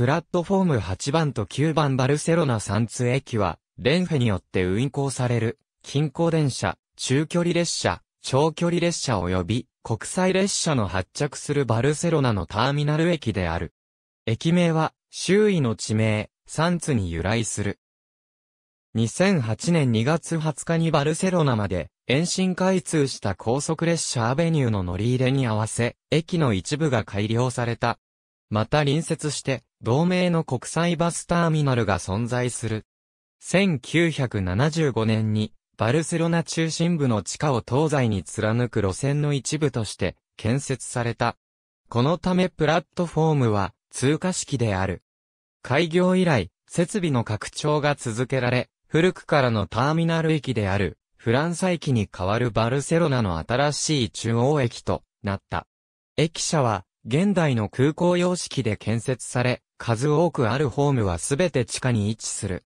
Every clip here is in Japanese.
プラットフォーム8番と9番バルセロナ3通駅は、レンフェによって運行される、近郊電車、中距離列車、長距離列車及び国際列車の発着するバルセロナのターミナル駅である。駅名は周囲の地名、3通に由来する。2008年2月20日にバルセロナまで延伸開通した高速列車アベニューの乗り入れに合わせ、駅の一部が改良された。また隣接して、同盟の国際バスターミナルが存在する。1975年に、バルセロナ中心部の地下を東西に貫く路線の一部として、建設された。このためプラットフォームは、通過式である。開業以来、設備の拡張が続けられ、古くからのターミナル駅である、フランサ駅に代わるバルセロナの新しい中央駅となった。駅舎は、現代の空港様式で建設され、数多くあるホームはすべて地下に位置する。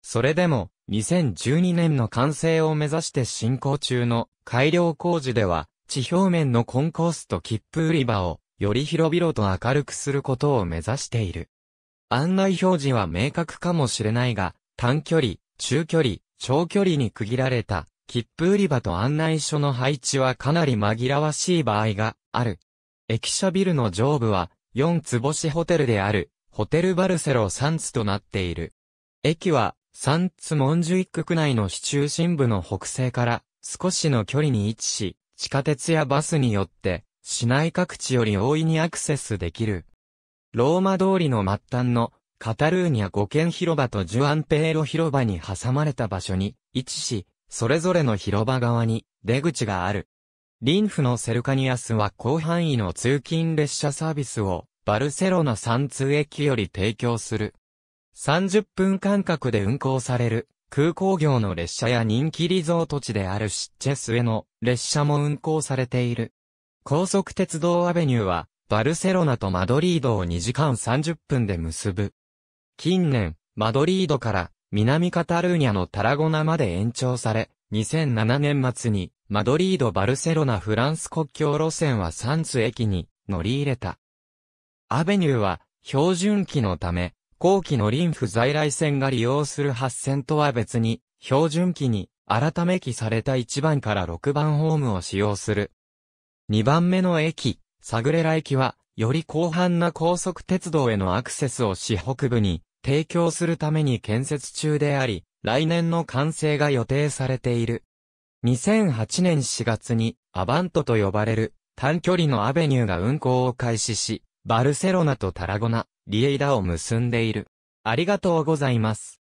それでも、2012年の完成を目指して進行中の改良工事では、地表面のコンコースと切符売り場を、より広々と明るくすることを目指している。案内表示は明確かもしれないが、短距離、中距離、長距離に区切られた、切符売り場と案内所の配置はかなり紛らわしい場合がある。駅舎ビルの上部は、4つ星ホテルである、ホテルバルセロ3つとなっている。駅は、3つモンジュイック内の市中心部の北西から、少しの距離に位置し、地下鉄やバスによって、市内各地より大いにアクセスできる。ローマ通りの末端の、カタルーニャ五軒広場とジュアンペーロ広場に挟まれた場所に位置し、それぞれの広場側に出口がある。リンフのセルカニアスは広範囲の通勤列車サービスをバルセロナ3通駅より提供する。30分間隔で運行される空港業の列車や人気リゾート地であるシッチェスへの列車も運行されている。高速鉄道アベニューはバルセロナとマドリードを2時間30分で結ぶ。近年、マドリードから南カタルーニャのタラゴナまで延長され、2007年末にマドリード・バルセロナ・フランス国境路線はサンツ駅に乗り入れた。アベニューは、標準機のため、後期の臨フ在来線が利用する8線とは別に、標準機に改め機された1番から6番ホームを使用する。2番目の駅、サグレラ駅は、より広範な高速鉄道へのアクセスを市北部に提供するために建設中であり、来年の完成が予定されている。2008年4月にアバントと呼ばれる短距離のアベニューが運行を開始し、バルセロナとタラゴナ、リエイダを結んでいる。ありがとうございます。